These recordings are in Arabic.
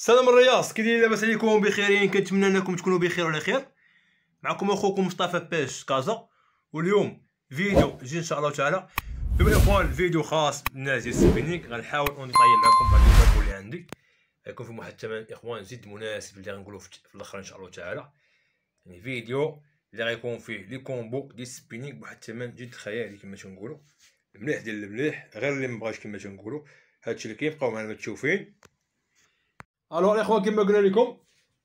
السلام الرياض كي داير لاباس عليكم بخيرين يعني كنتمنى انكم تكونوا بخير وعلى خير معكم اخوكم مصطفى باش كازا واليوم فيديو جي ان شاء الله تعالى بما الاخوان فيديو خاص ديال السبينينغ غنحاول نطيب طيب معكم بعض الفيديوهات اللي عندي غيكون في واحد الثمن اخوان زيد مناسب اللي غنقولو في الاخر ان شاء الله تعالى يعني فيديو اللي غيكون فيه لي كومبو ديال سبينينغ بواحد الثمن جد خيالي كما تنقولو المليح ديال المليح غير اللي مبغاش كما تنقولو هادشي اللي كيبقاو معنا تشوفين الوغ الاخوه كما قلنا لكم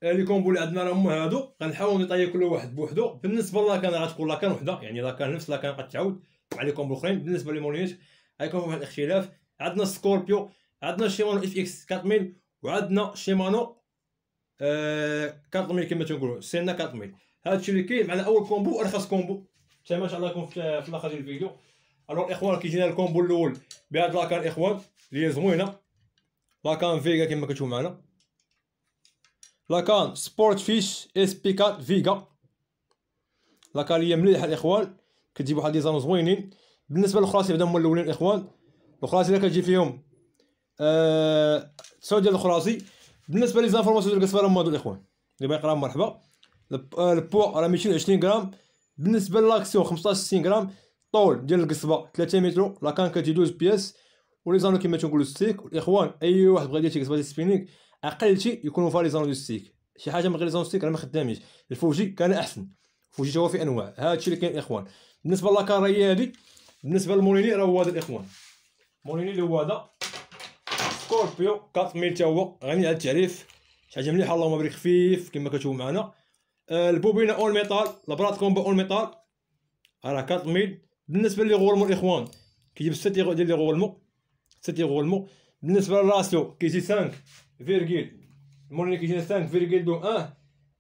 الكومبو اللي عندنا راهم هادو غنحاولوا نطيب كل واحد بوحدو بالنسبه لكان غتكون كان وحده يعني كان نفس كان غتعاود مع لي كومبو الاخرين بالنسبه للمونيش غيكون واحد الاختلاف عندنا سكوربيو عندنا شيمانو اف اكس 4000 وعندنا شيمانو آه 4000 كما تنقولوا سينا 4000 هادشي اللي كاين معنا اول كومبو ارخص كومبو حتى ما شاء الله يكون في, الاخر ديال الفيديو الو الاخوان كيجينا الكومبو الاول بهاد لاكان الاخوان اللي زوينه لاكان فيغا كما كتشوفوا معنا لاكان سبورت فيش اس بي 4 فيغا لا كالية مليحة الاخوان كتجيب واحد ديزاين زوينين بالنسبة للخراسي بعدا هما الاولين الاخوان الخراسي اللي كتجي فيهم آه تسعود ديال الخراسي بالنسبة لي زانفورماسيون ديال الكسبة هما الاخوان اللي باغي يقرا مرحبا البو راه 220 غرام بالنسبة للاكسيون 15 60 غرام طول ديال القصبة 3 متر لا كان كتجي 12 بياس ولي زانو كيما تنقولو ستيك الاخوان اي واحد بغا يدير شي قصبة ديال سبينيك اقل شيء يكونوا فيها لي شي حاجه من غير لي راه ما خداميش الفوجي كان احسن فوجي هو في انواع هادشي اللي كاين الاخوان بالنسبه لاكاري هادي بالنسبه للموليني راه هو هذا الاخوان موليني اللي هو هذا سكوربيو 4000 تا هو غني على التعريف شي حاجه مليحه اللهم بارك خفيف كما كتشوفوا معنا آه، البوبينا اول ميتال لابرات كومبا اول ميتال راه 4000 بالنسبه لي غورمو الاخوان كيجيب 6 ديال لي غورمو 6 غورمو بالنسبه للراسيو كيجي 5 فيرجيل اللي كيجينا سانك فيرجيل دو ان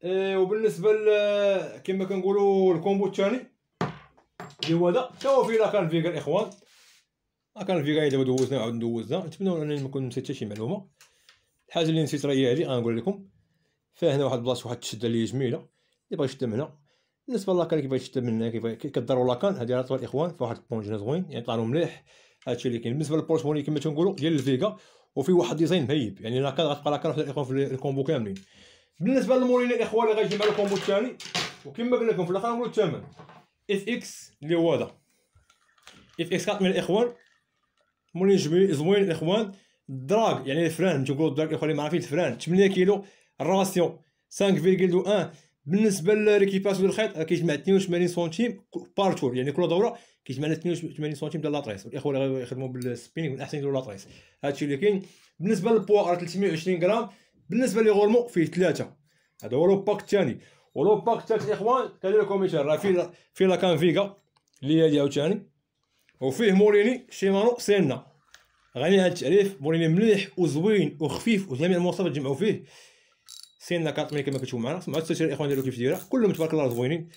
اه وبالنسبه كما كنقولوا الكومبو الثاني اللي هو هذا حتى هو فيه لاكان فيغا الاخوان لاكان فيغا الا دوزنا عاود ندوزنا نتمنى انني ما نكون نسيت حتى شي معلومه الحاجه اللي نسيت راهي هذه غنقول لكم هنا واحد البلاصه واحد الشده اللي جميله اللي بغا يشد من هنا بالنسبه لاكان كيفاش يشد من هنا كيفاش كداروا لاكان هذه راه طوال الاخوان فواحد البونجنا زوين يعني طلعوا مليح هادشي اللي كاين بالنسبه للبورتموني كما تنقولوا ديال الفيغا وفي واحد ديزاين مهيب يعني كان غتبقى لاكاد وحده في الكومبو كاملين بالنسبه للمورينا الاخوان اللي مع الكومبو الثاني وكما قلنا لكم في الاخر نقولوا الثمن اف اكس اللي هو هذا اف اكس كات من الاخوان مورينا زوين الاخوان دراغ يعني الفران تقولوا الدراغ الاخوان اللي ما عارفين الفران 8 كيلو الراسيون 5.1 بالنسبه للريكيباج بالخيط آه، كيجمع 82 سنتيم بار تور يعني كل دوره كيجمع 82 سنتيم ديال لاطريس والاخوه اللي غيخدموا بالسبينينغ من احسن ديال لاطريس هادشي اللي كاين بالنسبه للبوا 320 غرام بالنسبه لي غورمو فيه ثلاثه هذا هو لو باك الثاني ولو باك الثالث الاخوان كدير لكم مثال راه فيه فيه لا كانفيغا اللي هي هادي عاوتاني وفيه موريني شيمانو سينا غني هاد التعريف موريني مليح وزوين وخفيف وجميع المواصفات جمعوا فيه سينا ملي كما كتشوفوا معنا مع التسجيل الاخوان ديالو كيف دايره كلهم تبارك الله زوينين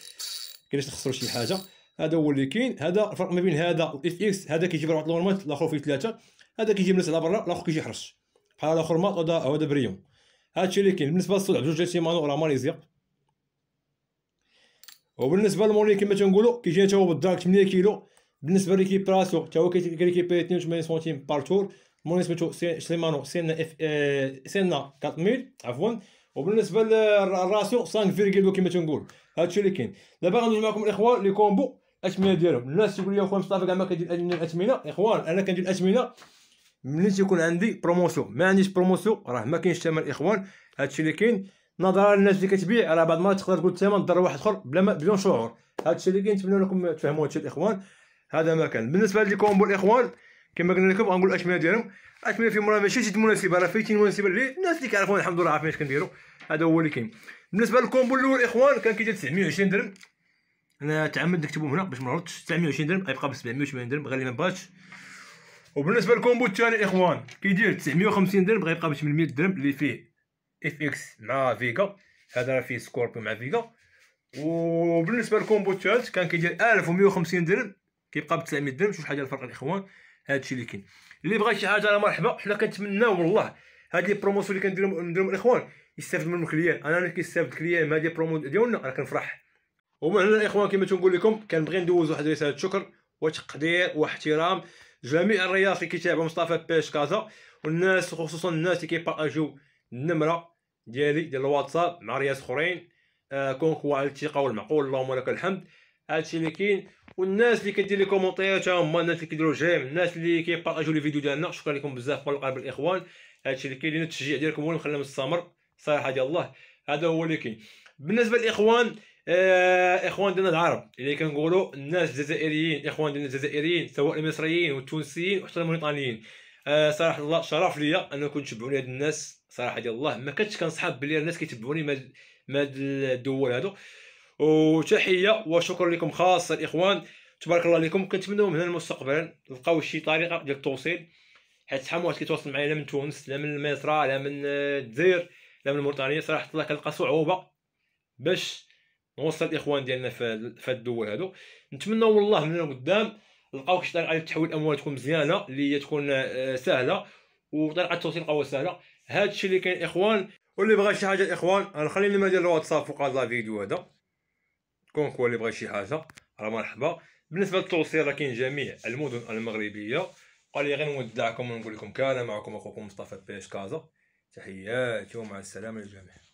كيفاش تخسروا شي حاجه هذا هو اللي كاين هذا الفرق ما بين هذا الاف اكس هذا كيجيب واحد الورمات الاخر فيه ثلاثه هذا كيجيب الناس على برا الاخر كيجي حرش بحال الاخر مات هذا هذا بريون هادشي اللي كاين بالنسبه للصدع بجوج جات مانو راه ماليزيا وبالنسبه للموني كما تنقولوا كيجي حتى هو بالدارك 8 كيلو بالنسبه براسو حتى هو كيريكيبي 82 سنتيم بار تور موني سميتو سليمانو سينا اف سينا 4000 عفوا وبالنسبه للراسيو 5 فيرغيل كما تنقول هادشي اللي كاين دابا غندوز معكم الاخوان لي كومبو الاثمنه ديالهم الناس تيقول لي اخويا مصطفى كاع ما كندير الاثمنه اخوان انا كندير الاثمنه ملي تيكون عندي بروموسيون ما عنديش بروموسيون راه ما كاينش ثمن الاخوان هادشي اللي كاين نظرا للناس اللي كتبيع راه بعض المرات تقدر تقول الثمن ضر واحد اخر بلا ما بدون شعور هادشي اللي كاين نتمنى لكم تفهموا هادشي الاخوان هذا ما كان بالنسبه كومبو الاخوان كما قلنا لكم غنقول الاشمله ديالهم الاشمله فيهم راه ماشي شي مناسبه راه فايتين مناسبه اللي الناس اللي كيعرفونا الحمد لله عارفين اش كنديروا هذا هو اللي كاين بالنسبه للكومبو الاول اخوان كان كيدير 920 درهم انا تعمد نكتبهم هنا باش ما نغلطش 920 درهم غيبقى ب 780 درهم غير اللي ما بغاش وبالنسبه للكومبو الثاني اخوان كيدير 950 درهم غيبقى ب 800 درهم اللي فيه اف اكس مع فيغا هذا راه فيه سكوربيو مع فيغا وبالنسبه للكومبو الثالث كان كيدير 1150 درهم كيبقى ب 900 درهم شوف شحال الفرق الاخوان هادشي اللي كاين اللي بغى شي حاجه راه مرحبا حنا كنتمناو والله هاد لي بروموسيون اللي كنديرهم نديرهم الاخوان يستافد منهم الكليان انا اللي كيستافد الكليان من هاد لي برومو ديالنا راه كنفرح ومن هنا الاخوان كما تنقول لكم كنبغي ندوز واحد رساله شكر وتقدير واحترام جميع الرياض اللي كيتابعوا مصطفى باش كازا والناس خصوصا الناس اللي كيبارطاجيو النمره ديالي ديال الواتساب مع رياض اخرين آه هو على الثقه والمعقول اللهم لك الحمد هادشي اللي كاين والناس اللي كدير لي كومونتير هما الناس اللي كيديروا جيم الناس اللي كيبارطاجيو لي فيديو ديالنا شكرا لكم بزاف في القلب الاخوان هادشي اللي كاين لينا التشجيع ديالكم هو اللي مخلينا مستمر صراحه ديال الله هذا هو اللي كاين بالنسبه للاخوان آه اخوان ديالنا العرب اللي كنقولوا الناس الجزائريين اخوان ديالنا الجزائريين سواء المصريين والتونسيين وحتى الموريتانيين آه صراحه الله شرف ليا انكم تشبعوني هاد الناس صراحه ديال الله ما كنتش كنصحاب بلي الناس كيتبعوني ماد هاد الدول هادو وتحيه وشكرا لكم خاصه الاخوان تبارك الله لكم كنتمنوا من هنا المستقبل تلقاو شي طريقه ديال التوصيل حيت شحال واحد كيتواصل معايا لا من تونس لا من مصر لا من الجزائر لا من موريتانيا صراحه الله كنلقى صعوبه باش نوصل الاخوان ديالنا في هاد الدول هادو نتمنى والله من قدام لقاو شي طريقه تحول الاموال تكون مزيانه اللي هي تكون آه، سهله وطريقه التوصيل قوه سهله هادشي اللي كاين الاخوان واللي بغى شي حاجه الاخوان غنخلي النمره ديال الواتساب فوق هذا الفيديو هذا كون هو اللي بغى شي حاجه راه مرحبا بالنسبه للتوصيل راه كاين جميع المدن المغربيه قال لي غير نودعكم ونقول لكم كان معكم اخوكم مصطفى بيش كازا تحياتي ومع السلامه للجميع